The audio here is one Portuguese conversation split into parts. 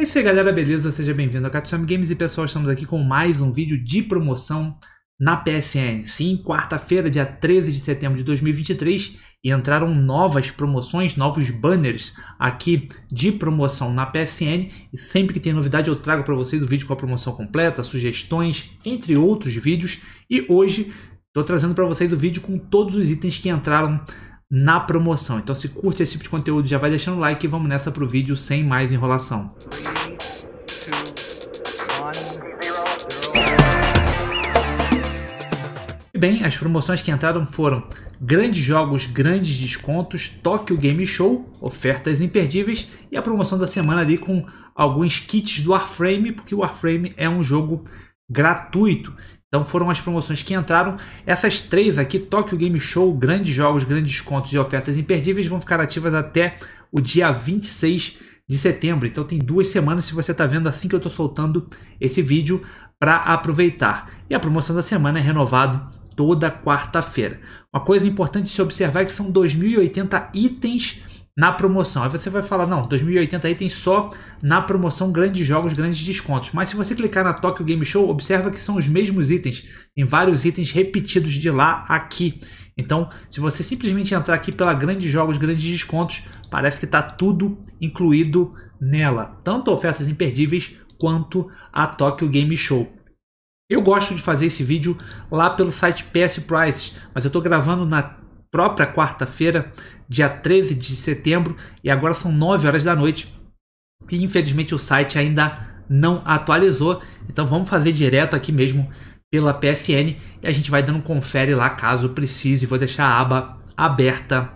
É isso aí, galera, beleza? Seja bem-vindo a Katsumi Games e pessoal, estamos aqui com mais um vídeo de promoção na PSN. Sim, quarta-feira, dia 13 de setembro de 2023, e entraram novas promoções, novos banners aqui de promoção na PSN. E sempre que tem novidade, eu trago para vocês o vídeo com a promoção completa, sugestões, entre outros vídeos. E hoje Estou trazendo para vocês o vídeo com todos os itens que entraram na promoção. Então se curte esse tipo de conteúdo, já vai deixando o like e vamos nessa pro vídeo sem mais enrolação. Bem, as promoções que entraram foram grandes jogos, grandes descontos, Tokyo Game Show, ofertas imperdíveis e a promoção da semana ali com alguns kits do Warframe, porque o Warframe é um jogo gratuito. Então foram as promoções que entraram. Essas três aqui, Tokyo Game Show, grandes jogos, grandes descontos e ofertas imperdíveis, vão ficar ativas até o dia 26 de setembro. Então tem duas semanas, se você está vendo assim que eu estou soltando esse vídeo, para aproveitar. E a promoção da semana é renovado toda quarta-feira. Uma coisa importante se observar é que são 2.080 itens na promoção. Aí você vai falar, não, 2080 aí tem só na promoção grandes jogos, grandes descontos. Mas se você clicar na Tokyo Game Show, observa que são os mesmos itens. Tem vários itens repetidos de lá aqui. Então, se você simplesmente entrar aqui pela grandes jogos, grandes descontos, parece que está tudo incluído nela. Tanto ofertas imperdíveis quanto a Tokyo Game Show. Eu gosto de fazer esse vídeo lá pelo site PS Prices, mas eu estou gravando na própria quarta-feira, dia 13 de setembro, e agora são 9 horas da noite. E infelizmente o site ainda não atualizou, então vamos fazer direto aqui mesmo pela PSN e a gente vai dando confere lá caso precise. Vou deixar a aba aberta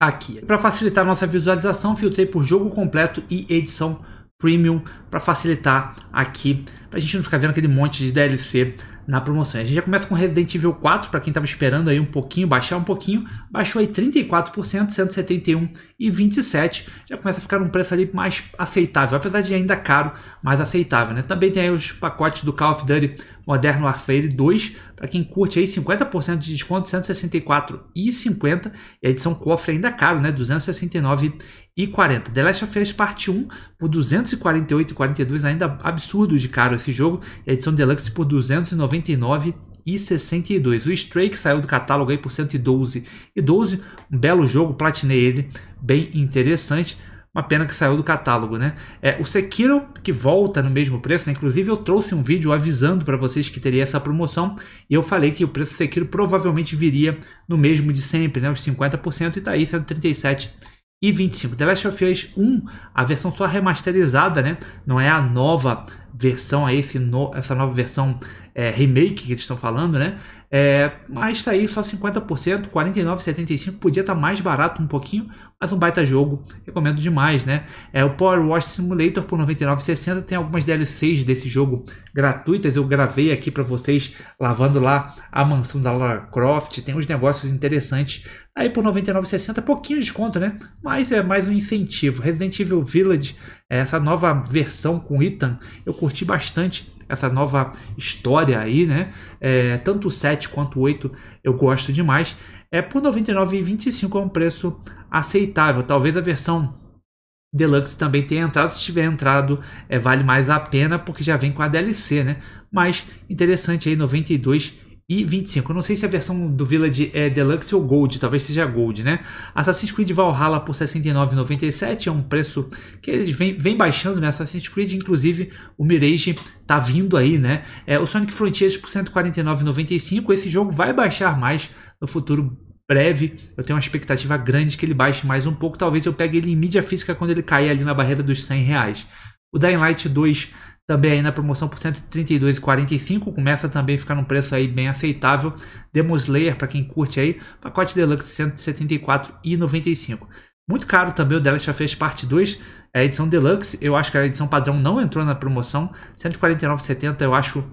aqui. Para facilitar nossa visualização, filtrei por jogo completo e edição premium para facilitar aqui pra gente não ficar vendo aquele monte de DLC na promoção. A gente já começa com Resident Evil 4, para quem tava esperando aí um pouquinho, baixar um pouquinho, baixou aí 34%, 171 e 27, já começa a ficar um preço ali mais aceitável, apesar de ainda caro, mas aceitável, né? Também tem aí os pacotes do Call of Duty Modern Warfare 2, para quem curte aí 50% de desconto, 164 e 50, a edição cofre ainda caro, né? 269 e 40. The Last of Us Part 1 por 248 e 42, ainda absurdo de caro esse jogo, edição deluxe por 299 e 62. O Stray que saiu do catálogo aí por 112 e 12, um belo jogo, platinei ele, bem interessante. Uma pena que saiu do catálogo, né? É, o Sekiro, que volta no mesmo preço, né? inclusive eu trouxe um vídeo avisando para vocês que teria essa promoção e eu falei que o preço do Sekiro provavelmente viria no mesmo de sempre, né? Os 50% e tá aí 137 e 25. The Last of Us 1, a versão só remasterizada, né? Não é a nova versão aí, esse no, essa nova versão é, remake que eles estão falando, né? É, mas tá aí só 50%, 49,75 podia estar tá mais barato um pouquinho, mas um baita jogo, recomendo demais, né? É o Power Wash Simulator por 99,60 tem algumas DLCs desse jogo gratuitas, eu gravei aqui para vocês lavando lá a mansão da Lara Croft, tem uns negócios interessantes. Tá aí por 99,60 pouquinho de desconto, né? Mas é mais um incentivo. Resident Evil Village, é essa nova versão com Ethan, eu curti bastante essa nova história aí, né? É, tanto o 7 quanto o 8 eu gosto demais. É por R$ 99,25 é um preço aceitável. Talvez a versão Deluxe também tenha entrado. Se tiver entrado, é, vale mais a pena porque já vem com a DLC, né? Mas interessante aí, R$ 92,25 e 25. Eu não sei se a versão do Village é Deluxe ou Gold, talvez seja Gold, né? Assassin's Creed Valhalla por 69,97 é um preço que vem, vem baixando, né? Assassin's Creed, inclusive, o Mirage tá vindo aí, né? É, o Sonic Frontiers por 149,95. Esse jogo vai baixar mais no futuro breve. Eu tenho uma expectativa grande que ele baixe mais um pouco. Talvez eu pegue ele em mídia física quando ele cair ali na barreira dos 100 reais. O Dying Light 2 também aí na promoção por 132,45, começa também a ficar num preço aí bem aceitável. Demon Slayer, para quem curte aí, pacote deluxe 174,95. Muito caro também o The Last of Us Parte 2, é a edição deluxe, eu acho que a edição padrão não entrou na promoção, 149,70 eu acho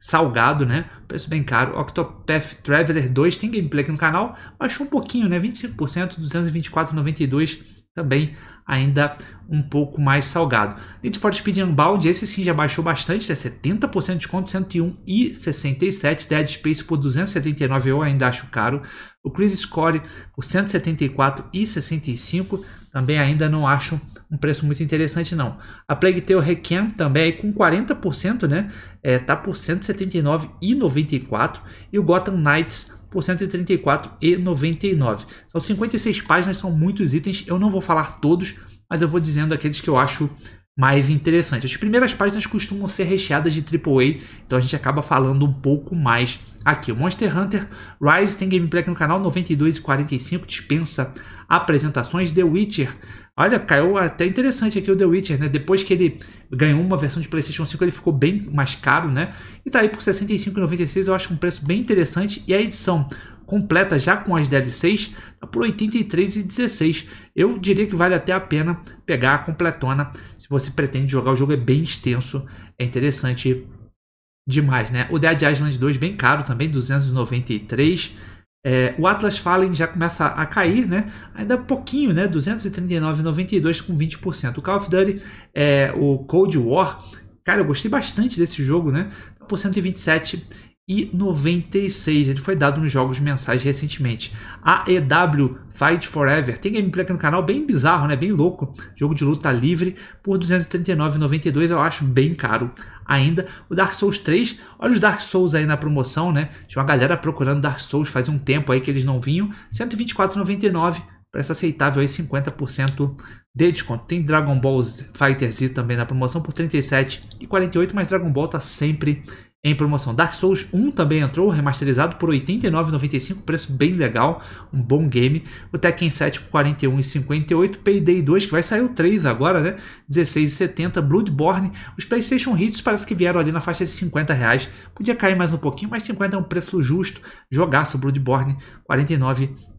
salgado, né? Preço bem caro. Octopath Traveler 2 tem gameplay aqui no canal, acho um pouquinho, né? 25%, 224,92 também ainda um pouco mais salgado. Need for Speed Unbound, esse sim já baixou bastante, né? 70% de desconto, 101,67. Dead Space por 279, eu ainda acho caro. O Chris Score por 174,65, também ainda não acho um preço muito interessante não. A Plague Tale Requiem também aí com 40%, né? É, tá por 179,94 e o Gotham Knights por R$ 134,99. São 56 páginas, são muitos itens, eu não vou falar todos, mas eu vou dizendo aqueles que eu acho mais interessante. As primeiras páginas costumam ser recheadas de AAA, então a gente acaba falando um pouco mais aqui. O Monster Hunter Rise tem gameplay aqui no canal 92 e 45, dispensa apresentações. The Witcher, olha, caiu até interessante aqui o The Witcher, né? Depois que ele ganhou uma versão de PlayStation 5, ele ficou bem mais caro, né? E tá aí por 65,96, eu acho um preço bem interessante. E a edição completa já com as DLCs tá por R$ 83,16. Eu diria que vale até a pena pegar a completona se você pretende jogar. O jogo é bem extenso, é interessante demais, né? O Dead Island 2 bem caro também, 293. É, o Atlas Fallen já começa a cair, né? Ainda pouquinho, né? 239,92 com 20%. O Call of Duty, é, o Cold War, cara, eu gostei bastante desse jogo, né? Tá por 127 e 96. Ele foi dado nos jogos mensais recentemente. A EW Fight Forever tem gameplay aqui no canal, bem bizarro, né? Bem louco. Jogo de luta livre por 239,92. Eu acho bem caro ainda. O Dark Souls 3, olha os Dark Souls aí na promoção, né? Tinha uma galera procurando Dark Souls faz um tempo aí que eles não vinham. 124,99. Parece aceitável aí 50% de desconto. Tem Dragon Ball Fighter Z também na promoção por 37 e mas Dragon Ball tá sempre em promoção. Dark Souls 1 também entrou, remasterizado por R$ 89,95, preço bem legal, um bom game. O Tekken 7 por R$ 41,58, Payday 2, que vai sair o 3 agora, né? R$ 16,70, Bloodborne. Os PlayStation Hits parece que vieram ali na faixa de R$ 50,00, podia cair mais um pouquinho, mas 50 é um preço justo. Jogaço Bloodborne, R$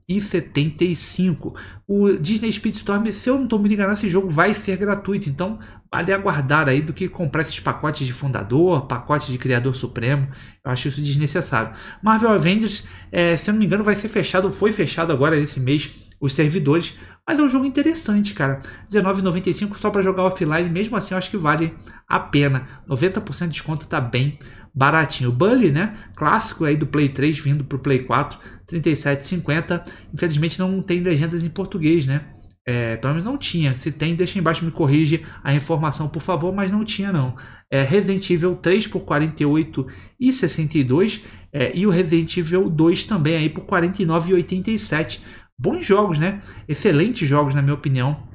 e 75. O Disney Speedstorm, se eu não estou me enganando esse jogo vai ser gratuito, então vale aguardar aí do que comprar esses pacotes de fundador, pacotes de criador supremo, eu acho isso desnecessário. Marvel Avengers, é, se eu não me engano, vai ser fechado, foi fechado agora esse mês, os servidores, mas é um jogo interessante, cara. R$19,95 só para jogar offline, mesmo assim eu acho que vale a pena. 90% de desconto tá bem baratinho. O Bully, né? Clássico aí do Play 3 vindo pro Play 4, 37,50. Infelizmente não tem legendas em português, né? É, pelo menos não tinha. Se tem, deixa embaixo, me corrige a informação, por favor, mas não tinha não. É, Resident Evil 3 por 48 e 62 é, e o Resident Evil 2 também aí por 49 e 87. Bons jogos, né? Excelentes jogos, na minha opinião.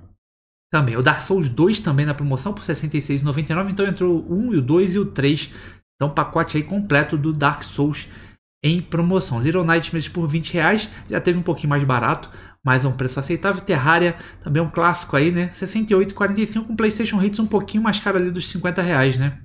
Também. O Dark Souls 2 também na promoção por 66,99. Então entrou o 1 e o 2 e o 3 então, pacote aí completo do Dark Souls em promoção. Little Nightmares por 20 reais, já teve um pouquinho mais barato, mas é um preço aceitável. Terraria, também é um clássico aí, né? 68,45 com PlayStation Hits um pouquinho mais caro ali dos 50 reais, né?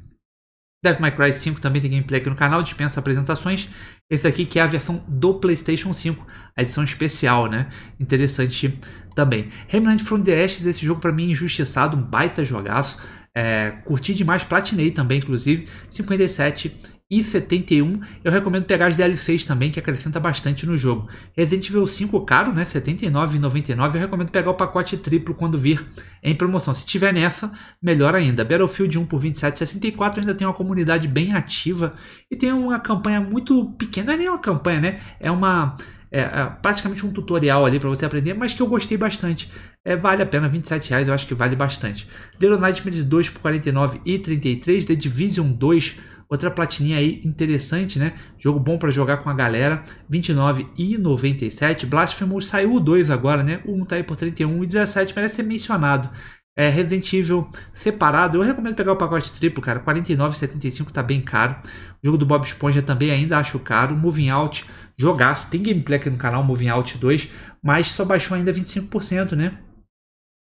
Devil May Cry 5 também tem gameplay aqui no canal, dispensa apresentações. Esse aqui que é a versão do PlayStation 5, a edição especial, né? Interessante também. Remnant from the Ashes, esse jogo para mim é injustiçado, um baita jogaço é, curti demais, platinei também, inclusive, 57 e 71, eu recomendo pegar as DLCs também, que acrescenta bastante no jogo. Resident Evil 5 caro, né? R$ 79,99. Eu recomendo pegar o pacote triplo quando vir em promoção. Se tiver nessa, melhor ainda. Battlefield 1 por R$ 27,64. Ainda tem uma comunidade bem ativa e tem uma campanha muito pequena. Não é nem uma campanha, né? É uma. É, é praticamente um tutorial ali para você aprender, mas que eu gostei bastante. É, vale a pena, 27 reais eu acho que vale bastante. The Nightmares 2 por 49 e The Division 2 Outra platininha aí interessante, né? Jogo bom para jogar com a galera, 29 e 97. Blasphemous saiu o 2 agora, né? O 1 tá aí por 31 e 17, merece ser mencionado. É, Resident Evil separado, eu recomendo pegar o pacote triplo, cara, 49,75 tá bem caro. O jogo do Bob Esponja também ainda acho caro. Moving Out, jogaço, tem gameplay aqui no canal, Moving Out 2, mas só baixou ainda 25%, né?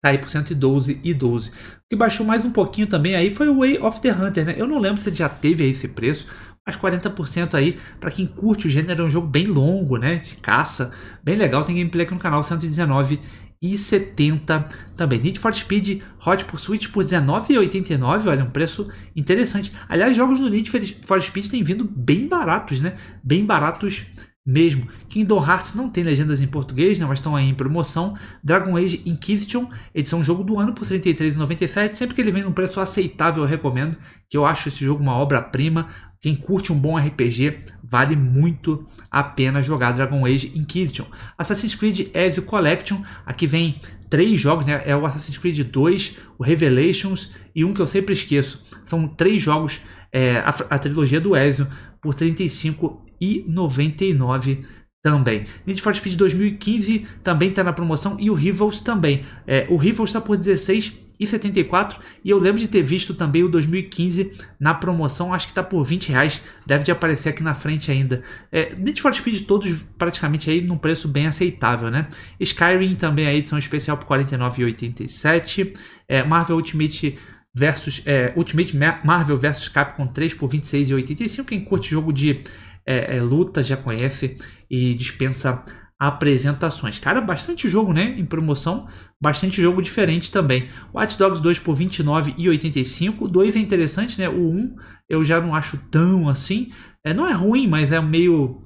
Tá aí por 112 e 12. O que baixou mais um pouquinho também aí foi o Way of the Hunter, né? Eu não lembro se ele já teve esse preço, mas 40% aí para quem curte o gênero, é um jogo bem longo, né? De caça, bem legal, tem gameplay aqui no canal 119 e 70 também. Need for Speed Hot Pursuit por 19,89, olha, um preço interessante. Aliás, jogos do Need for Speed têm vindo bem baratos, né? Bem baratos mesmo. Kingdom Hearts não tem legendas em português, né, mas estão aí em promoção. Dragon Age Inquisition, edição jogo do ano por R$ 33,97. Sempre que ele vem num preço aceitável, eu recomendo, que eu acho esse jogo uma obra-prima. Quem curte um bom RPG, vale muito a pena jogar Dragon Age Inquisition. Assassin's Creed Ezio Collection, aqui vem três jogos, né? É o Assassin's Creed 2, o Revelations e um que eu sempre esqueço. São três jogos, é, a, a trilogia do Ezio, por R$ 35 e 99 também. Need for Speed 2015 também está na promoção e o Rivals também. É, o Rivals está por 16 e 74 e eu lembro de ter visto também o 2015 na promoção, acho que está por 20 reais, deve de aparecer aqui na frente ainda. É, Need for Speed todos praticamente aí num preço bem aceitável, né? Skyrim também a edição especial por 49,87, é, Marvel Ultimate versus é, Ultimate Marvel versus Capcom 3 por 26,85. Quem curte jogo de é, é, luta, já conhece e dispensa apresentações. Cara, bastante jogo, né? Em promoção, bastante jogo diferente também. Watch Dogs 2 por 29,85. O 2 é interessante, né? O 1 eu já não acho tão assim. É, não é ruim, mas é meio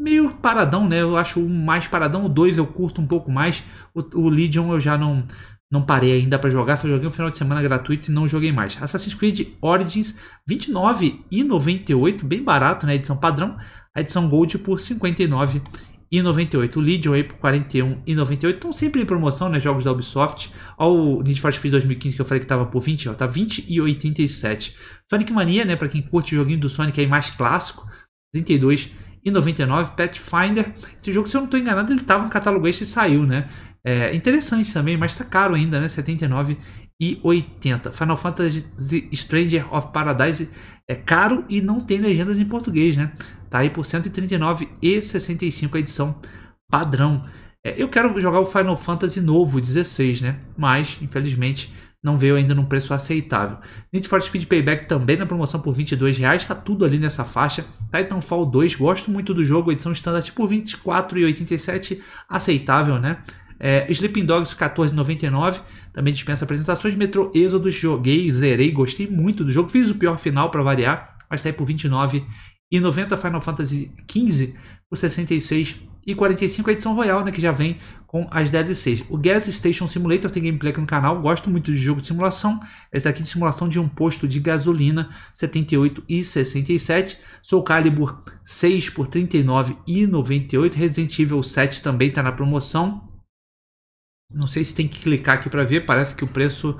meio paradão, né? Eu acho um mais paradão, o 2 eu curto um pouco mais. O, o Legion eu já não não parei ainda para jogar, só joguei um final de semana gratuito e não joguei mais. Assassin's Creed Origins, R$ 29,98, bem barato, né? Edição padrão. A edição Gold por R$ 59,98. O Legion aí por R$ 41,98. Estão sempre em promoção, né? Jogos da Ubisoft. Olha o Need for Speed 2015 que eu falei que tava por 20, está Tá 20,87. Sonic Mania, né? Para quem curte o joguinho do Sonic aí mais clássico, 32,99. e 99, Pathfinder. Esse jogo, se eu não estou enganado, ele estava no catálogo este e saiu, né? É interessante também, mas tá caro ainda, né? 79 e 80. Final Fantasy Stranger of Paradise é caro e não tem legendas em português, né? Tá aí por 139 e 65 a edição padrão. É, eu quero jogar o Final Fantasy novo, 16, né? Mas, infelizmente, não veio ainda num preço aceitável. Need for Speed Payback também na promoção por 22 reais, tá tudo ali nessa faixa. Titanfall 2, gosto muito do jogo, edição standard por 24,87, aceitável, né? É, Sleeping Dogs 14,99 também dispensa apresentações. Metro Exodus joguei, zerei, gostei muito do jogo. Fiz o pior final para variar, mas sai por 29 e 90 Final Fantasy XV por 66 e 45 a edição Royal, né, que já vem com as DLCs. O Gas Station Simulator tem gameplay aqui no canal, gosto muito de jogo de simulação. Esse aqui de simulação de um posto de gasolina, 78 e 67. Soul Calibur 6 por 39 e 98. Resident Evil 7 também está na promoção. Não sei se tem que clicar aqui para ver, parece que o preço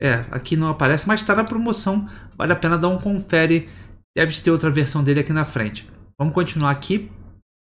é, aqui não aparece, mas está na promoção, vale a pena dar um confere. Deve ter outra versão dele aqui na frente. Vamos continuar aqui.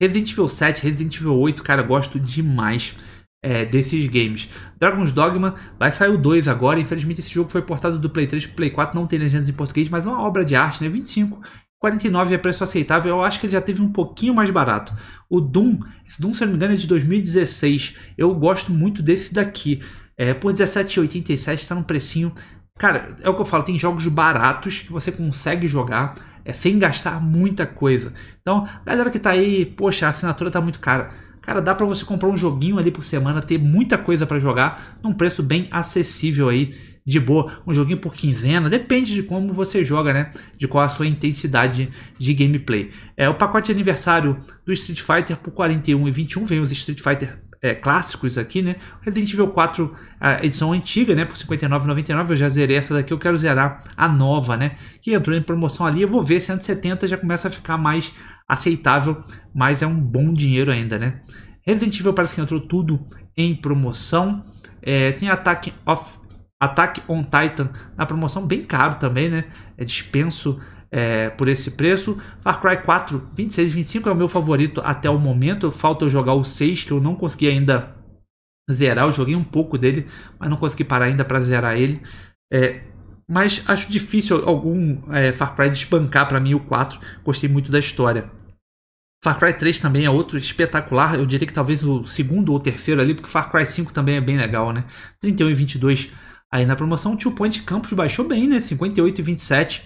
Resident Evil 7, Resident Evil 8, cara, gosto demais é, desses games. Dragon's Dogma vai sair o 2 agora. Infelizmente, esse jogo foi portado do Play 3 o Play 4, não tem legendas em português, mas é uma obra de arte, né? 25 49 é preço aceitável. Eu acho que ele já teve um pouquinho mais barato. O Doom, esse Doom, se eu não me engano, é de 2016. Eu gosto muito desse daqui. É, por 17,87 está num precinho. Cara, é o que eu falo, tem jogos baratos que você consegue jogar é, sem gastar muita coisa. Então, galera que tá aí, poxa, a assinatura tá muito cara. Cara, dá para você comprar um joguinho ali por semana, ter muita coisa para jogar num preço bem acessível aí de boa, um joguinho por quinzena, depende de como você joga, né? De qual a sua intensidade de gameplay. É o pacote de aniversário do Street Fighter por 41 e 21 vem os Street Fighter é, clássicos aqui, né? Resident Evil 4, a edição antiga, né? Por 59,99 eu já zerei essa daqui, eu quero zerar a nova, né? Que entrou em promoção ali, eu vou ver, se 170 já começa a ficar mais aceitável, mas é um bom dinheiro ainda, né? Resident Evil parece que entrou tudo em promoção. É, tem Attack of Attack on Titan na promoção, bem caro também, né? É dispenso é, por esse preço. Far Cry 4, 26, 25 é o meu favorito até o momento. Falta eu jogar o 6, que eu não consegui ainda zerar. Eu joguei um pouco dele, mas não consegui parar ainda para zerar ele. É, mas acho difícil algum é, Far Cry despancar para mim o 4. Gostei muito da história. Far Cry 3 também é outro espetacular, eu diria que talvez o segundo ou terceiro ali, porque Far Cry 5 também é bem legal, né? 31 e 22 Aí na promoção o Two Point Campos baixou bem, né? 58,27.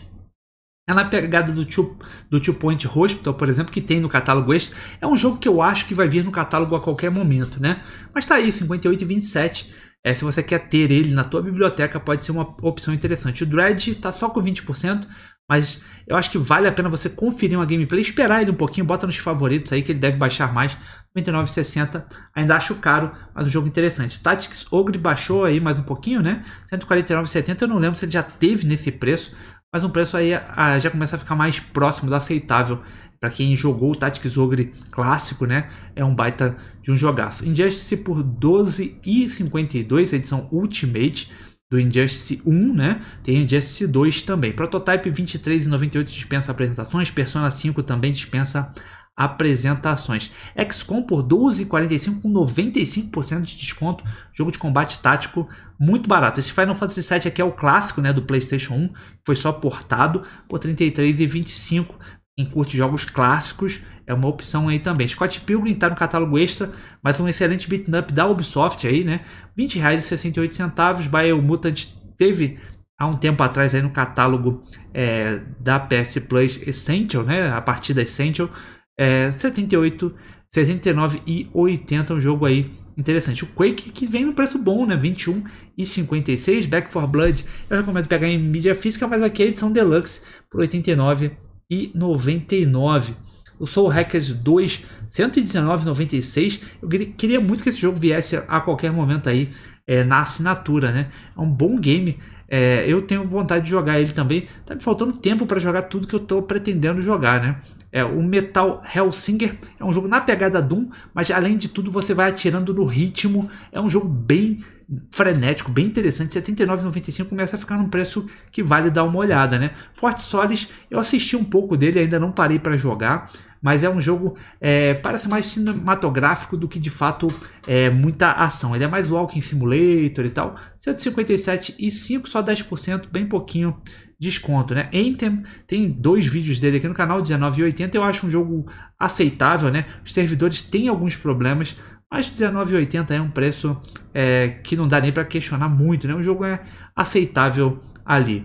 É na pegada do two, do two Point Hospital, por exemplo, que tem no catálogo este. É um jogo que eu acho que vai vir no catálogo a qualquer momento, né? Mas tá aí, 58,27. e É, se você quer ter ele na tua biblioteca, pode ser uma opção interessante. O Dread tá só com 20%, mas eu acho que vale a pena você conferir uma gameplay, esperar ele um pouquinho, bota nos favoritos aí que ele deve baixar mais. 29,60 ainda acho caro, mas um jogo interessante. Tactics Ogre baixou aí mais um pouquinho, né? 149,70 eu não lembro se ele já teve nesse preço, mas um preço aí ah, já começa a ficar mais próximo do aceitável para quem jogou o Tactics Ogre clássico, né? É um baita de um jogaço. Injustice por 12,52, edição Ultimate do Injustice 1, né? Tem Injustice 2 também. Prototype 23 e 98 dispensa apresentações, Persona 5 também dispensa apresentações. XCOM por 12,45 com 95% de desconto, jogo de combate tático muito barato. Esse Final Fantasy VII aqui é o clássico, né, do PlayStation 1, foi só portado por 33,25. Quem curte jogos clássicos é uma opção aí também. Scott Pilgrim está no catálogo extra, mas um excelente beat up da Ubisoft aí, né? R$ 20,68. Biomutant teve há um tempo atrás aí no catálogo é, da PS Plus Essential, né? A partida Essential, é, 78, 69 e 80, um jogo aí interessante. O Quake que vem no preço bom, né? 21 e 56, Back for Blood. Eu recomendo pegar em mídia física, mas aqui é a edição deluxe por 89 e 99 o Soul Hackers 2 119,96. Eu queria muito que esse jogo viesse a qualquer momento aí é, na assinatura, né? É um bom game. É, eu tenho vontade de jogar ele também. Tá me faltando tempo para jogar tudo que eu tô pretendendo jogar, né? É, o Metal Hellsinger é um jogo na pegada Doom, mas além de tudo você vai atirando no ritmo. É um jogo bem frenético, bem interessante. 79,95 começa a ficar num preço que vale dar uma olhada, né? Forte Solis, eu assisti um pouco dele, ainda não parei para jogar mas é um jogo é, parece mais cinematográfico do que de fato é, muita ação. Ele é mais walking simulator e tal. 157,5, e só 10%, bem pouquinho desconto, né? Anthem tem dois vídeos dele aqui no canal, 19,80. Eu acho um jogo aceitável, né? Os servidores têm alguns problemas, mas 19,80 é um preço é, que não dá nem para questionar muito, né? O jogo é aceitável ali.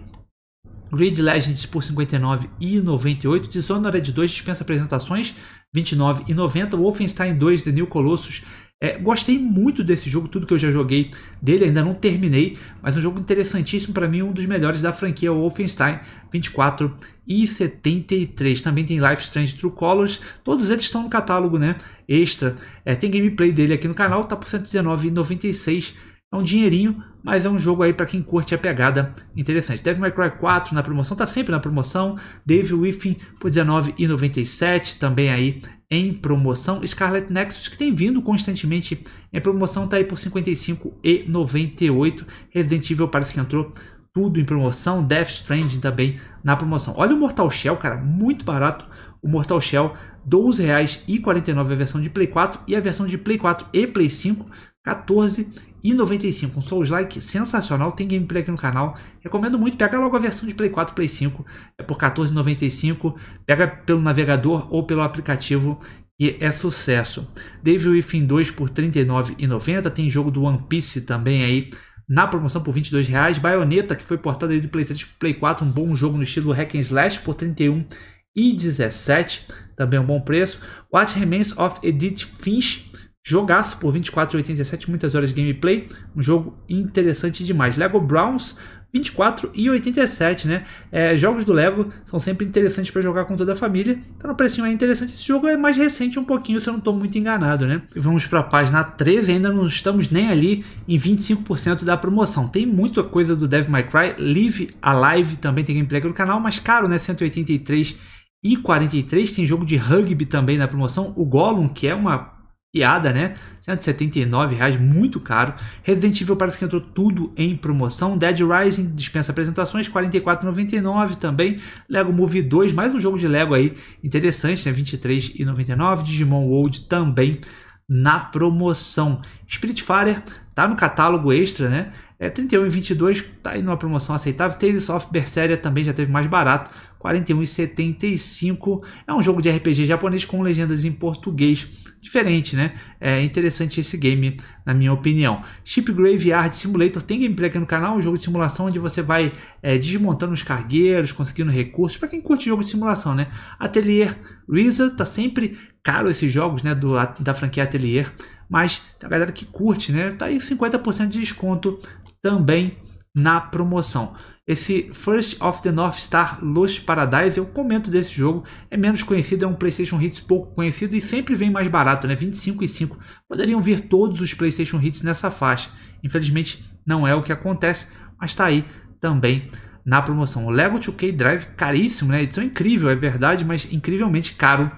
Grid Legends por 59,98, Dishonored 2 dispensa apresentações, 29,90, Wolfenstein 2 The New Colossus. É, gostei muito desse jogo, tudo que eu já joguei dele, ainda não terminei, mas é um jogo interessantíssimo para mim, um dos melhores da franquia Wolfenstein 24 e 73. Também tem Life Strange True Colors, todos eles estão no catálogo, né? Extra. É, tem gameplay dele aqui no canal, tá por 119,96 é um dinheirinho, mas é um jogo aí para quem curte a pegada interessante. Devil May Cry 4 na promoção, tá sempre na promoção. Devil Within por R$19,97 também aí em promoção. Scarlet Nexus que tem vindo constantemente em promoção, tá aí por R$55,98. Resident Evil parece que entrou tudo em promoção. Death Stranding também na promoção. Olha o Mortal Shell, cara, muito barato. O Mortal Shell, R$12,49 a versão de Play 4 e a versão de Play 4 e Play 5 14,95. Um Souls Like sensacional, tem gameplay aqui no canal. Recomendo muito, pega logo a versão de Play 4, Play 5, é por 14,95. Pega pelo navegador ou pelo aplicativo E é sucesso. Devil Within 2 por R$39,90. Tem jogo do One Piece também aí na promoção por R$22. reais. Bayonetta, que foi portada aí do Play 3 para Play 4, um bom jogo no estilo Hack and Slash por R$31,17. e 17, também um bom preço. What Remains of Edith Finch Jogaço por 24,87, muitas horas de gameplay, um jogo interessante demais. Lego Browns 24 e 87, né? É, jogos do Lego são sempre interessantes para jogar com toda a família. Então tá o precinho é interessante. Esse jogo é mais recente um pouquinho, se eu não estou muito enganado, né? E vamos para a página 13, ainda não estamos nem ali em 25% da promoção. Tem muita coisa do Dev My Cry, Live Alive também tem gameplay aqui no canal, mas caro, né? 183 e 43 tem jogo de rugby também na promoção. O Gollum, que é uma piada, né? 179 reais, muito caro. Resident Evil parece que entrou tudo em promoção. Dead Rising dispensa apresentações, 44,99 também. Lego Movie 2, mais um jogo de Lego aí interessante, né? 23,99. Digimon World também na promoção. Spiritfarer tá no catálogo extra, né? É 31,22, e tá aí numa promoção aceitável. Tales of Berseria também já teve mais barato, 41,75. É um jogo de RPG japonês com legendas em português. Diferente, né? É interessante esse game, na minha opinião. Chip Graveyard Simulator tem gameplay aqui no canal, um jogo de simulação onde você vai é, desmontando os cargueiros, conseguindo recursos. Para quem curte jogo de simulação, né? Atelier Reza tá sempre caro esses jogos, né? Do, da franquia Atelier. Mas a galera que curte, né? Tá aí 50% de desconto também na promoção. Esse First of the North Star Lost Paradise, eu comento desse jogo, é menos conhecido, é um PlayStation Hits pouco conhecido e sempre vem mais barato, né? 25 e 5. Poderiam vir todos os PlayStation Hits nessa faixa. Infelizmente, não é o que acontece, mas tá aí também na promoção. O Lego 2K Drive caríssimo, né? Edição incrível, é verdade, mas incrivelmente caro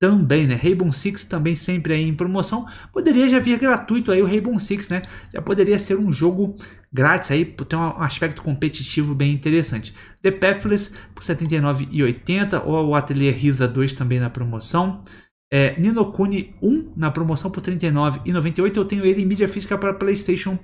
também, né? Rainbow Six também sempre aí em promoção. Poderia já vir gratuito aí o Rainbow Six, né? Já poderia ser um jogo grátis aí tem um aspecto competitivo bem interessante. The Pathless por R$ 79,80 ou o Atelier Risa 2 também na promoção. É, Ninokuni 1 na promoção por R$ 39,98. Eu tenho ele em mídia física para PlayStation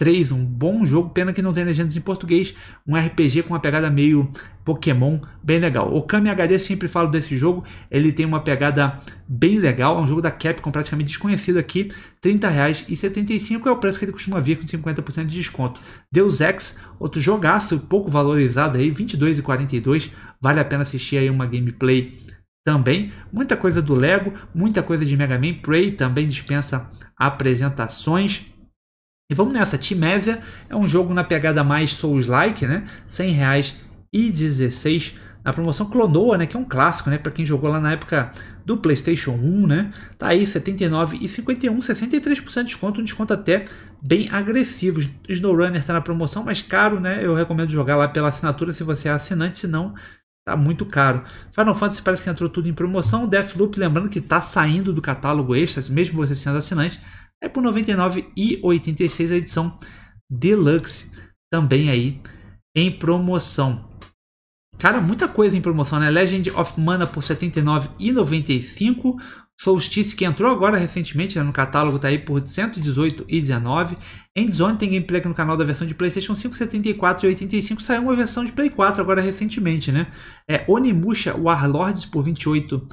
3, um bom jogo, pena que não tem legendas em português, um RPG com uma pegada meio Pokémon, bem legal. O Kami HD sempre falo desse jogo, ele tem uma pegada bem legal, é um jogo da Capcom praticamente desconhecido aqui, R$ 30,75 é o preço que ele costuma vir com 50% de desconto. Deus Ex, outro jogaço pouco valorizado aí, R$ 22,42, vale a pena assistir aí uma gameplay também. Muita coisa do Lego, muita coisa de Mega Man, Prey também dispensa apresentações. E vamos nessa, Timésia é um jogo na pegada mais Souls-like, né? R$100 e 16 na promoção Clonoa, né, que é um clássico, né, para quem jogou lá na época do PlayStation 1, né? Tá aí 79 e 51, 63% de desconto, um desconto até bem agressivo. SnowRunner tá na promoção, mas caro, né? Eu recomendo jogar lá pela assinatura se você é assinante, senão tá muito caro. Final Fantasy parece que entrou tudo em promoção. Deathloop, lembrando que tá saindo do catálogo extras, mesmo você sendo assinante, é por 99 e a edição deluxe também aí em promoção. Cara, muita coisa em promoção, né? Legend of Mana por 79 e Solstice que entrou agora recentemente né? no catálogo tá aí por 118 e Endzone tem gameplay aqui no canal da versão de PlayStation 5, 74 e 85. Saiu uma versão de Play 4 agora recentemente, né? É Onimusha Warlords por 28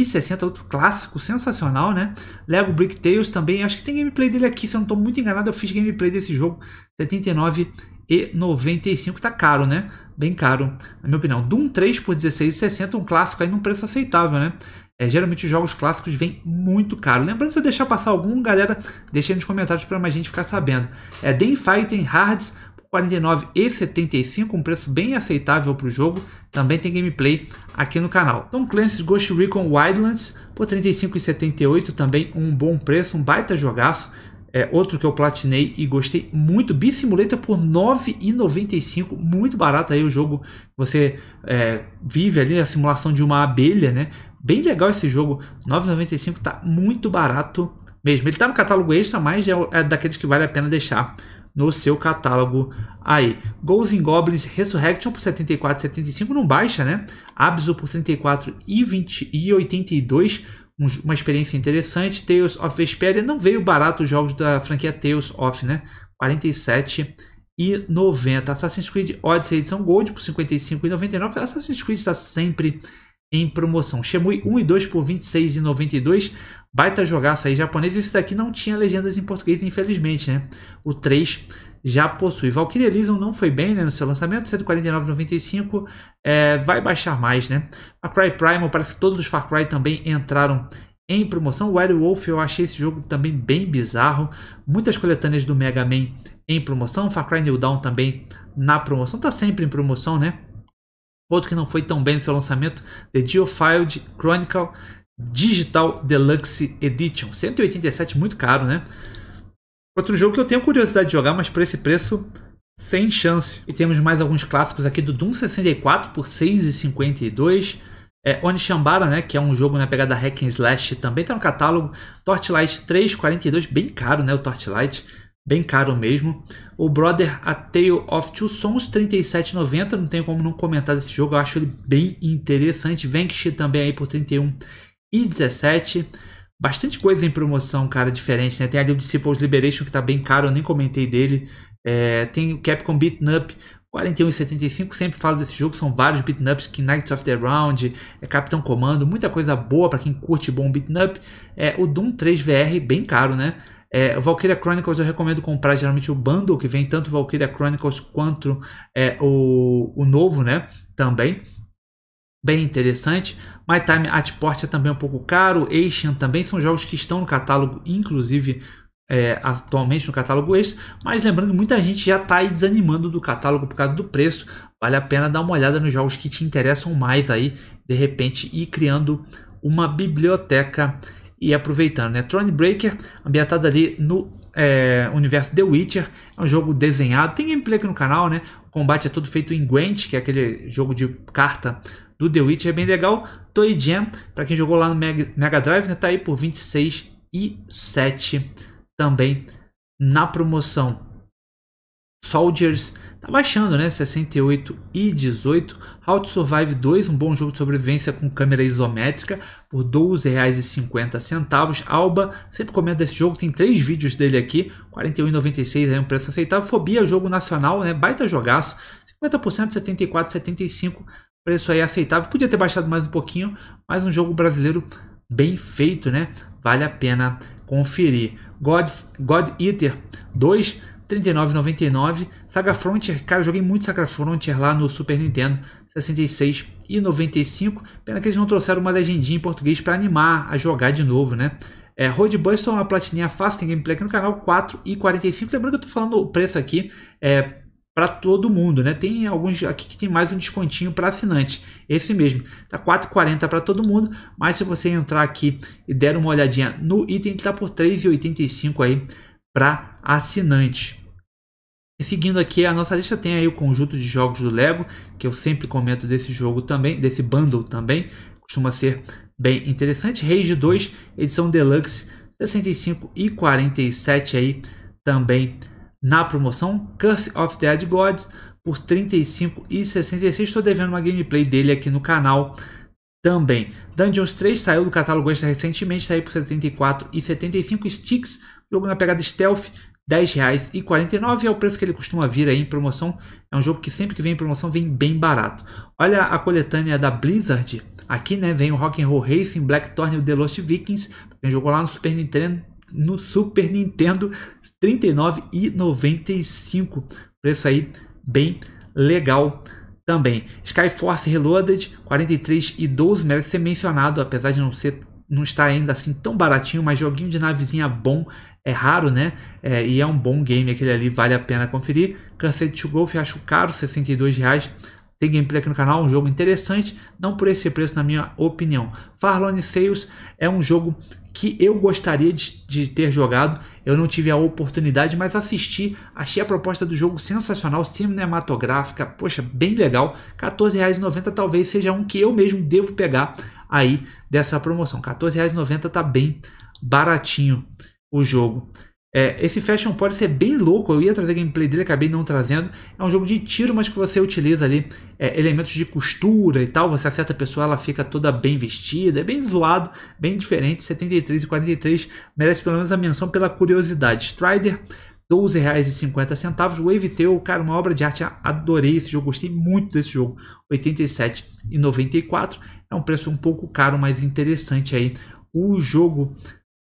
e 60, outro clássico sensacional, né? Lego Brick Tales também, acho que tem gameplay dele aqui, se eu não estou muito enganado, eu fiz gameplay desse jogo, 79 e 95 tá caro, né? Bem caro, na minha opinião. Doom 3 por 16,60, um clássico aí num preço aceitável, né? É, geralmente os jogos clássicos vêm muito caro. Lembrando, se eu deixar passar algum, galera, deixa aí nos comentários para mais gente ficar sabendo. É Den Fighting Hards 49,75, um preço bem aceitável para o jogo. Também tem gameplay aqui no canal. Tom Clancy's Ghost Recon Wildlands por 35,78, também um bom preço, um baita jogaço. É outro que eu platinei e gostei muito. Beat Simulator por 9,95, muito barato aí o jogo. Você é, vive ali a simulação de uma abelha, né? Bem legal esse jogo, 9,95 tá muito barato mesmo. Ele tá no catálogo extra, mas é, é daqueles que vale a pena deixar no seu catálogo aí. Ghosts and Goblins Resurrection por 74 75 não baixa, né? Abzu por 34 e, 20, e 82 uma experiência interessante. Tales of Vesperia não veio barato os jogos da franquia Tales of, né? 47 e 90. Assassin's Creed Odyssey edição Gold por 55 e 99. Assassin's Creed está sempre em promoção. Shemui 1 e 2 por 26,92. Baita jogaço aí japonês. Esse daqui não tinha legendas em português, infelizmente, né? O 3 já possui. Valkyrie Elysium não foi bem né, no seu lançamento, 149,95. É, vai baixar mais, né? Far Cry Primal, parece que todos os Far Cry também entraram em promoção. Werewolf, eu achei esse jogo também bem bizarro. Muitas coletâneas do Mega Man em promoção. Far Cry New Dawn também na promoção. Tá sempre em promoção, né? Outro que não foi tão bem no seu lançamento, The Geofield Chronicle Digital Deluxe Edition. 187, muito caro, né? Outro jogo que eu tenho curiosidade de jogar, mas por esse preço, sem chance. E temos mais alguns clássicos aqui do Doom 64 por 6,52. É, Onishambara, né, que é um jogo na pegada hack and slash, também está no catálogo. Torchlight 3,42, bem caro, né, o Torchlight bem caro mesmo. O Brother A Tale of Two Sons, 37,90. Não tem como não comentar desse jogo, eu acho ele bem interessante. Vanquish também aí por 31 e 17. Bastante coisa em promoção, cara, diferente, né? Tem ali o Disciples Liberation, que tá bem caro, eu nem comentei dele. É, tem o Capcom Beaten Up, 41 e sempre falo desse jogo, são vários beaten ups, que Knights of the Round, é Capitão Comando, muita coisa boa para quem curte bom beaten up. É, o Doom 3 VR, bem caro, né? É, Valkyria Chronicles eu recomendo comprar geralmente o bundle, que vem tanto Valkyria Chronicles quanto é, o, o novo, né? Também. Bem interessante. My Time at Port é também um pouco caro. Asian também são jogos que estão no catálogo, inclusive é, atualmente no catálogo extra, mas lembrando que muita gente já está aí desanimando do catálogo por causa do preço, vale a pena dar uma olhada nos jogos que te interessam mais aí, de repente, e criando uma biblioteca e aproveitando. Né? Thronebreaker, ambientado ali no é, universo The Witcher, é um jogo desenhado, tem gameplay aqui no canal, né? O combate é todo feito em Gwent, que é aquele jogo de carta do The Witcher, é bem legal. Toy Jam, para quem jogou lá no Mega Drive, né? tá aí por 26 e 7 também na promoção. Soldiers tá baixando, né? 68 e 18. How to Survive 2, um bom jogo de sobrevivência com câmera isométrica por R$ 12,50. Alba, sempre comenta esse jogo, tem três vídeos dele aqui, R$ 41,96, é um preço aceitável. Fobia, jogo nacional, né? Baita jogaço. 50%, 74,75 preço aí aceitável. Podia ter baixado mais um pouquinho, mas um jogo brasileiro bem feito, né? Vale a pena conferir. God, God Eater 2 39,99. Saga Frontier, cara, eu joguei muito Saga Frontier lá no Super Nintendo, 66 e 95. Pena que eles não trouxeram uma legendinha em português para animar a jogar de novo, né? É, Roadbuster é uma platininha fácil, tem gameplay aqui no canal, 4 e Lembrando que eu tô falando o preço aqui, é para todo mundo, né? Tem alguns aqui que tem mais um descontinho para assinante. Esse mesmo, tá 4,40 para todo mundo, mas se você entrar aqui e der uma olhadinha no item, tá por 3,85 aí para assinante. E seguindo aqui a nossa lista tem aí o conjunto de jogos do Lego, que eu sempre comento desse jogo também, desse bundle também, costuma ser bem interessante. Rage 2, edição deluxe, 65 e 47 aí também na promoção. Curse of the Dead Gods por 35 e 66. Estou devendo uma gameplay dele aqui no canal também. Dungeons 3 saiu do catálogo extra recentemente, saiu por 74 e 75 sticks, jogo na pegada stealth, R$10,49 é o preço que ele costuma vir aí em promoção. É um jogo que sempre que vem em promoção vem bem barato. Olha a coletânea da Blizzard. Aqui né, vem o Rock'n'Roll Racing, Black Thorn e o The Lost Vikings. Quem jogou lá no Super Nintendo, no Super Nintendo, R$39,95. Preço aí bem legal também. Skyforce Reloaded, 43 e 12 merece ser mencionado, apesar de não ser não está ainda assim tão baratinho, mas joguinho de navezinha bom é raro, né? É, e é um bom game aquele ali, vale a pena conferir. Cansei de Golf, acho caro, 62 reais tem gameplay aqui no canal, um jogo interessante, não por esse preço, na minha opinião. Farlone Sales é um jogo que eu gostaria de, de, ter jogado, eu não tive a oportunidade, mas assisti, achei a proposta do jogo sensacional, cinematográfica, poxa, bem legal. R$14,90 talvez seja um que eu mesmo devo pegar aí dessa promoção. R$14,90 tá bem baratinho o jogo. É, esse Fashion pode ser bem louco, eu ia trazer gameplay dele, acabei não trazendo. É um jogo de tiro, mas que você utiliza ali é, elementos de costura e tal. Você acerta a pessoa, ela fica toda bem vestida, é bem zoado, bem diferente. 73 e 43 merece pelo menos a menção pela curiosidade. Strider, R$ 12,50. Wave Tail, cara, uma obra de arte, adorei esse jogo, gostei muito desse jogo. R$ 87,94. É um preço um pouco caro, mas interessante aí. O jogo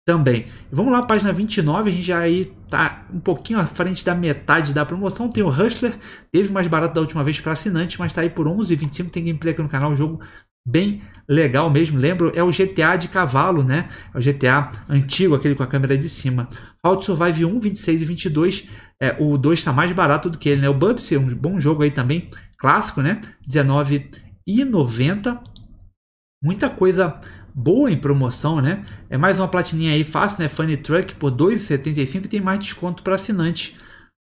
também. Vamos lá, página 29, a gente já aí tá um pouquinho à frente da metade da promoção. Tem o Hustler, teve mais barato da última vez para assinante, mas tá aí por 11,25, tem gameplay aqui no canal, um jogo bem legal mesmo. Lembro, é o GTA de cavalo, né? É o GTA antigo, aquele com a câmera de cima. How to Survive 1, 26 e 22, é, o 2 está mais barato do que ele, né? O Bubsy, é um bom jogo aí também, clássico, né? 19 e 90. Muita coisa boa em promoção, né? É mais uma platininha aí fácil, né? Funny Truck por 2,75 e tem mais desconto para assinante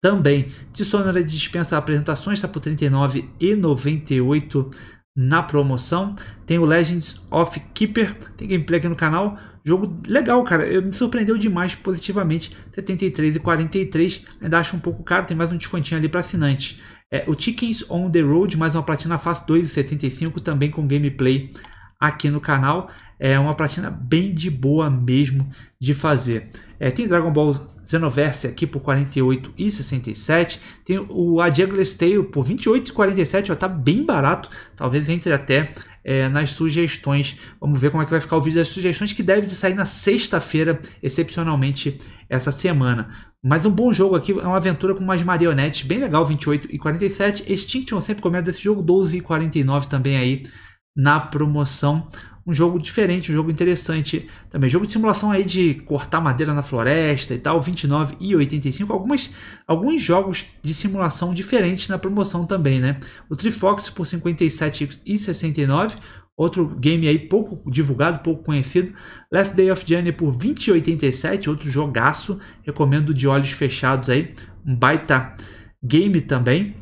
também. Dissonora dispensa apresentações, está por R$ 39,98 na promoção. Tem o Legends of Keeper, tem gameplay aqui no canal. Jogo legal, cara. Eu me surpreendeu demais positivamente. R$ 73,43. Ainda acho um pouco caro. Tem mais um descontinho ali para assinante. É, o Chickens on the Road, mais uma platina fácil 2,75 também com gameplay aqui no canal. É uma platina bem de boa mesmo de fazer. É, tem Dragon Ball Xenoverse aqui por 48 e 67, tem o A Tale por 28 e 47, tá bem barato, talvez entre até é, nas sugestões. Vamos ver como é que vai ficar o vídeo das sugestões que deve de sair na sexta-feira, excepcionalmente essa semana. Mas um bom jogo aqui, é uma aventura com umas marionetes, bem legal, 28 e 47. Extinction sempre comendo esse jogo, 12 e 49 também aí na promoção um jogo diferente, um jogo interessante também. Jogo de simulação aí de cortar madeira na floresta e tal, 29 e 85, algumas, alguns jogos de simulação diferentes na promoção também, né? O Trifox por 57 e 69, outro game aí pouco divulgado, pouco conhecido. Last Day of Journey por 20,87, outro jogaço, recomendo de olhos fechados aí, um baita game também.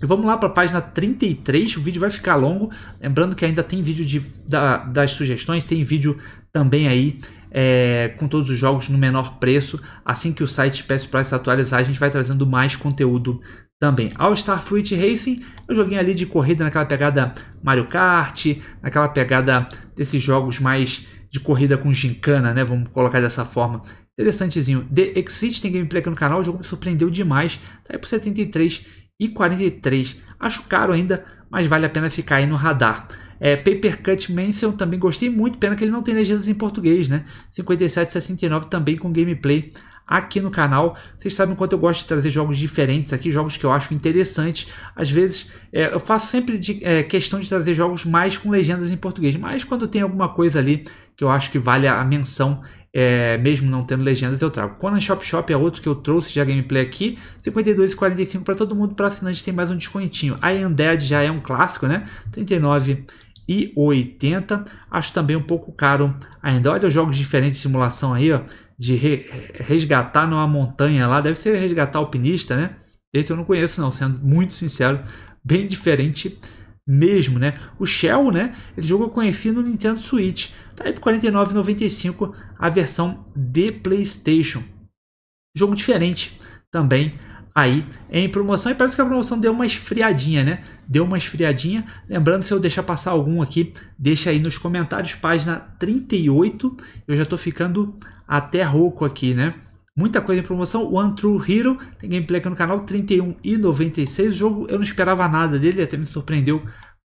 E vamos lá para a página 33, o vídeo vai ficar longo. Lembrando que ainda tem vídeo de, da, das sugestões, tem vídeo também aí é, com todos os jogos no menor preço. Assim que o site PS Price atualizar, a gente vai trazendo mais conteúdo também. All Star Fruit Racing eu um joguinho ali de corrida naquela pegada Mario Kart, naquela pegada desses jogos mais de corrida com gincana, né? Vamos colocar dessa forma. Interessantezinho. The Exit tem gameplay aqui no canal, o jogo me surpreendeu demais. Tá aí por 73 e 43. Acho caro ainda, mas vale a pena ficar aí no radar. É, Paper Cut Mansion também gostei muito, pena que ele não tem legendas em português, né? 57,69 também com gameplay aqui no canal. Vocês sabem quanto eu gosto de trazer jogos diferentes aqui, jogos que eu acho interessantes. Às vezes é, eu faço sempre de, é, questão de trazer jogos mais com legendas em português, mas quando tem alguma coisa ali que eu acho que vale a menção, é, mesmo não tendo legendas, eu trago. Conan Shop Shop é outro que eu trouxe já gameplay aqui, 52,45 para todo mundo, para assinante tem mais um descontinho. A Undead já é um clássico, né? 39 e acho também um pouco caro ainda. Olha os jogos diferentes de simulação aí, ó, de re resgatar numa montanha lá, deve ser resgatar alpinista, né? Esse eu não conheço não, sendo muito sincero, bem diferente mesmo, né? O Shell, né? Ele eu conheci no Nintendo Switch. Tá aí por R$ 49,95 a versão de PlayStation. Jogo diferente também aí em promoção. E parece que a promoção deu uma esfriadinha, né? Deu uma esfriadinha. Lembrando, se eu deixar passar algum aqui, deixa aí nos comentários, página 38. Eu já tô ficando até rouco aqui, né? muita coisa em promoção. One True Hero, tem gameplay aqui no canal, 31 e 96. O jogo eu não esperava nada dele, até me surpreendeu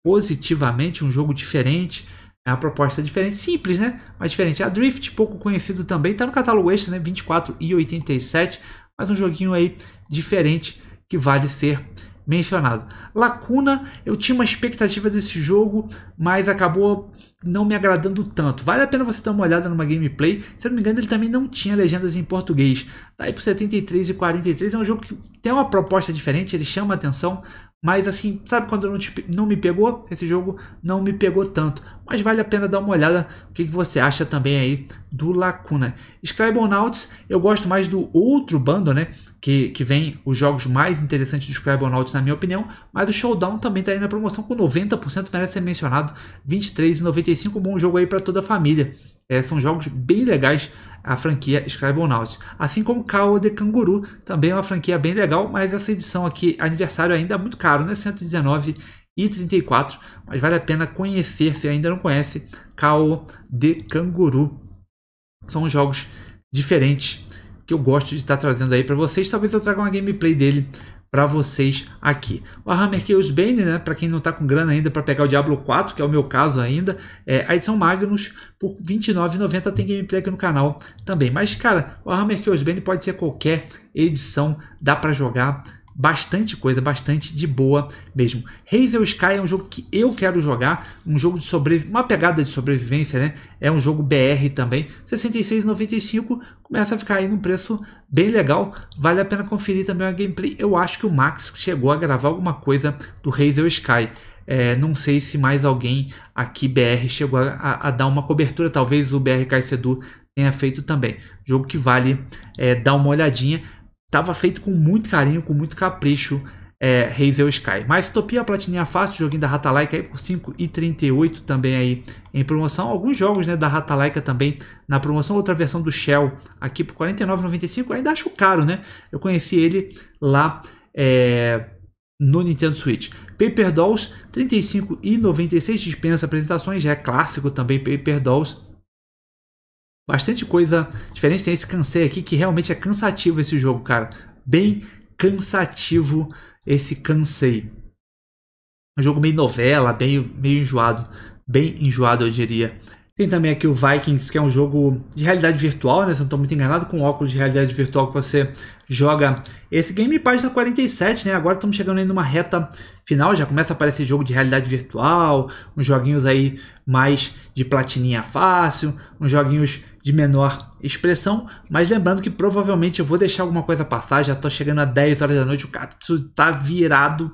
positivamente. Um jogo diferente, né? é uma proposta diferente, simples, né? Mas diferente. A Drift, pouco conhecido também, está no catálogo extra, né? 24 e 87. Mas um joguinho aí diferente que vale ser mencionado. Lacuna, eu tinha uma expectativa desse jogo, mas acabou não me agradando tanto. Vale a pena você dar uma olhada numa gameplay. Se eu não me engano, ele também não tinha legendas em português. Daí pro 73 e 43 é um jogo que tem uma proposta diferente, ele chama atenção, mas assim, sabe quando não, te, não me pegou? Esse jogo não me pegou tanto. Mas vale a pena dar uma olhada o que, que você acha também aí do Lacuna. Scribonauts, eu gosto mais do outro bando, né? Que, que vem os jogos mais interessantes do Scribonauts, na minha opinião. Mas o Showdown também tá aí na promoção com 90%, merece ser mencionado. R$ 23,95 95, um bom jogo aí para toda a família. É, são jogos bem legais a franquia Scribonauts. Assim como of de Canguru, também é uma franquia bem legal, mas essa edição aqui, aniversário ainda é muito caro, né? 119 e 34, mas vale a pena conhecer se ainda não conhece of de Canguru. São jogos diferentes que eu gosto de estar trazendo aí para vocês. Talvez eu traga uma gameplay dele para vocês aqui. O Hammer Chaos Bane, né, para quem não está com grana ainda para pegar o Diablo 4, que é o meu caso ainda, é, a edição Magnus por R$29,90 tem gameplay aqui no canal também. Mas, cara, o Hammer Chaos Bane pode ser qualquer edição, dá para jogar bastante coisa, bastante de boa mesmo. Hazel Sky é um jogo que eu quero jogar, um jogo de sobrevivência, uma pegada de sobrevivência, né? É um jogo BR também, 66,95, começa a ficar aí num preço bem legal, vale a pena conferir também a gameplay. Eu acho que o Max chegou a gravar alguma coisa do Hazel Sky. É, não sei se mais alguém aqui BR chegou a, a, dar uma cobertura, talvez o BR Caicedo tenha feito também. Jogo que vale é, dar uma olhadinha. Tava feito com muito carinho, com muito capricho, é, Hazel Sky. Mas Utopia Platininha Fácil, joguinho da Ratalaika aí por 5,38 também aí em promoção. Alguns jogos né, da Ratalaika também na promoção. Outra versão do Shell aqui por 49,95. Ainda acho caro, né? Eu conheci ele lá é, no Nintendo Switch. Paper Dolls, 35,96. Dispensa apresentações, já é clássico também Paper Dolls bastante coisa diferente. Tem esse cansei aqui que realmente é cansativo esse jogo, cara. Bem cansativo esse cansei. Um jogo meio novela, bem, meio enjoado. Bem enjoado, eu diria. Tem também aqui o Vikings, que é um jogo de realidade virtual, né? Se não estou muito enganado, com óculos de realidade virtual que você joga esse game. Página 47, né? Agora estamos chegando aí numa reta final, já começa a aparecer jogo de realidade virtual, uns joguinhos aí mais de platininha fácil, uns joguinhos de menor expressão, mas lembrando que provavelmente eu vou deixar alguma coisa passar, já estou chegando a 10 horas da noite, o capítulo tá virado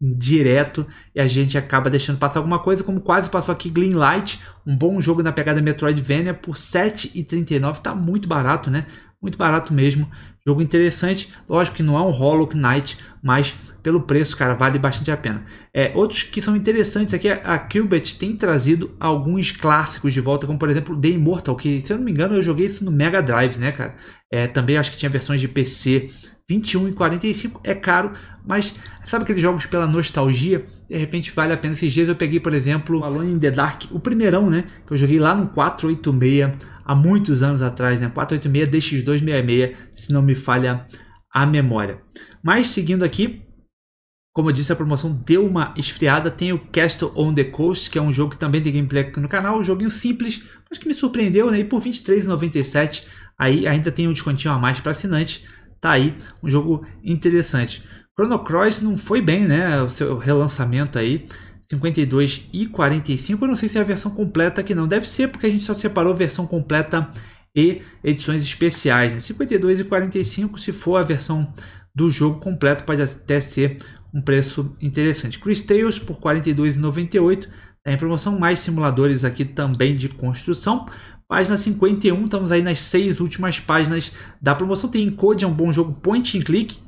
direto e a gente acaba deixando passar alguma coisa, como quase passou aqui Green Light, um bom jogo na pegada Metroidvania por 7,39, tá muito barato, né? Muito barato mesmo. Jogo interessante, lógico que não é um Hollow Knight, mas pelo preço, cara, vale bastante a pena. É, outros que são interessantes aqui, é, a Qbet tem trazido alguns clássicos de volta, como por exemplo The Immortal, que se eu não me engano eu joguei isso no Mega Drive, né, cara? É, também acho que tinha versões de PC 21 e 45 é caro, mas sabe aqueles jogos pela nostalgia? De repente vale a pena. Esses dias eu peguei, por exemplo, Alone in the Dark, o primeirão, né? Que eu joguei lá no 486 há muitos anos atrás, né? 486 DX266, se não me falha a memória. Mas seguindo aqui, como eu disse, a promoção deu uma esfriada. Tem o Castle on the Coast, que é um jogo que também tem gameplay aqui no canal. Um joguinho simples, mas que me surpreendeu, né? E por R$23,97, aí ainda tem um descontinho a mais para assinante. Tá aí, um jogo interessante. Chrono Cross não foi bem, né? O seu relançamento aí. 52 e 45. Eu não sei se é a versão completa que não deve ser, porque a gente só separou versão completa e edições especiais. Né? 52 e 45, se for a versão do jogo completo, pode até ser um preço interessante. Chris Tales por R$ 42,98 é em promoção. Mais simuladores aqui também de construção. Página 51, estamos aí nas seis últimas páginas da promoção. Tem Encode, é um bom jogo point and click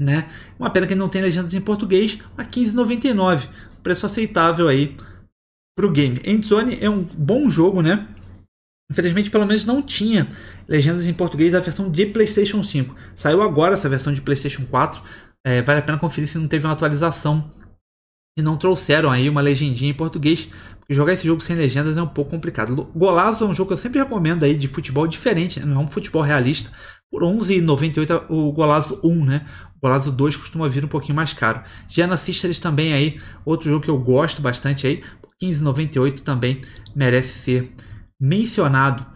né? Uma pena que não tem legendas em português a 15,99, preço aceitável aí para o game. Endzone é um bom jogo, né? Infelizmente, pelo menos não tinha legendas em português da versão de PlayStation 5. Saiu agora essa versão de PlayStation 4. É, vale a pena conferir se não teve uma atualização e não trouxeram aí uma legendinha em português. Porque jogar esse jogo sem legendas é um pouco complicado. Golazo é um jogo que eu sempre recomendo aí de futebol diferente, né? não é um futebol realista, por 11,98 o Golazo 1, né? O Golazo 2 costuma vir um pouquinho mais caro. Gena Sisters também aí, outro jogo que eu gosto bastante aí, por 15,98 também merece ser mencionado.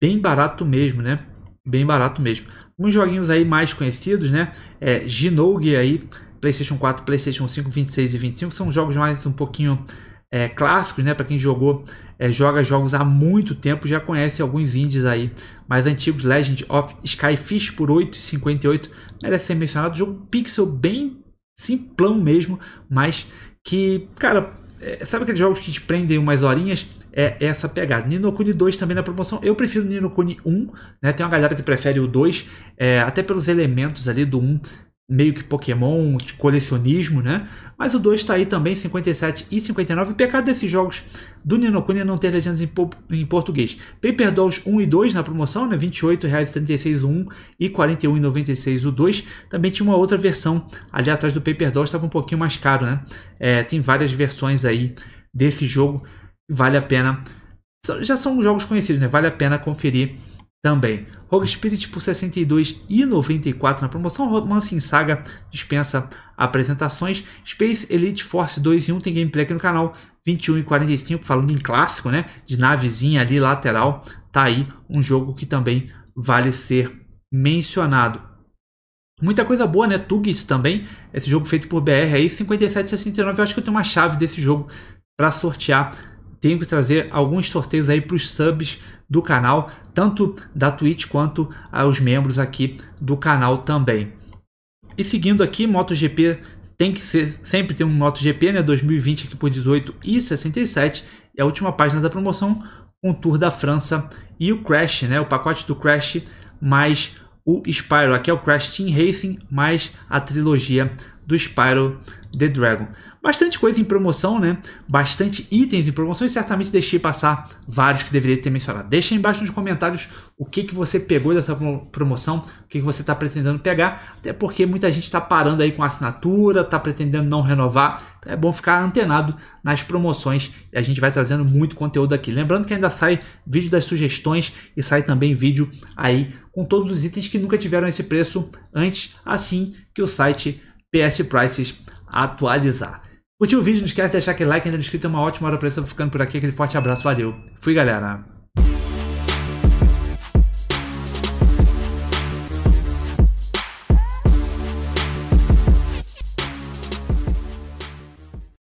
Bem barato mesmo, né? Bem barato mesmo. Uns joguinhos aí mais conhecidos, né? É, Ginouge aí, PlayStation 4, PlayStation 5, 26 e 25, são jogos mais um pouquinho é, clássicos, né? Para quem jogou, é, joga jogos há muito tempo, já conhece alguns indies aí mais antigos. Legend of Skyfish por 8,58 merece ser mencionado. Jogo pixel bem simplão mesmo, mas que, cara, é, sabe aqueles jogos que te prendem umas horinhas? É essa pegada. Ninokuni 2 também na promoção. Eu prefiro Ninokuni 1, né? Tem uma galera que prefere o 2, é, até pelos elementos ali do 1 meio que Pokémon, de colecionismo, né? Mas o 2 está aí também, 57 e 59. O pecado desses jogos do Ninokuni é não ter legendas em, po em português. Paper Dolls 1 e 2 na promoção, né? R$ 28,36 o 1 e R$ 41,96 o 2. Também tinha uma outra versão ali atrás do Paper Dolls, estava um pouquinho mais caro, né? É, tem várias versões aí desse jogo, vale a pena. Já são jogos conhecidos, né? Vale a pena conferir também. Rogue Spirit por 62 e 94 na promoção. Romance em Saga dispensa apresentações. Space Elite Force 2 e 1 tem gameplay aqui no canal. 21 e 45 falando em clássico, né? De navezinha ali lateral, tá aí um jogo que também vale ser mencionado. Muita coisa boa, né? Tugis também, esse jogo feito por BR aí, 57 69. Eu acho que eu tenho uma chave desse jogo para sortear tenho que trazer alguns sorteios aí para os subs do canal, tanto da Twitch quanto aos membros aqui do canal também. E seguindo aqui, MotoGP tem que ser, sempre tem um MotoGP, né? 2020 aqui por 18 e 67 é a última página da promoção com um Tour da França e o Crash, né? O pacote do Crash mais o Spyro. Aqui é o Crash Team Racing mais a trilogia do Spyro The Dragon bastante coisa em promoção, né? Bastante itens em promoção e certamente deixei passar vários que deveria ter mencionado. Deixa aí embaixo nos comentários o que, que você pegou dessa promoção, o que, que você está pretendendo pegar, até porque muita gente está parando aí com assinatura, está pretendendo não renovar. Então é bom ficar antenado nas promoções e a gente vai trazendo muito conteúdo aqui. Lembrando que ainda sai vídeo das sugestões e sai também vídeo aí com todos os itens que nunca tiveram esse preço antes, assim que o site PS Prices atualizar. Curtiu o vídeo, não esquece de deixar aquele like ainda descrição, inscrito, é uma ótima hora pra isso, eu ficando por aqui, aquele forte abraço, valeu. Fui galera.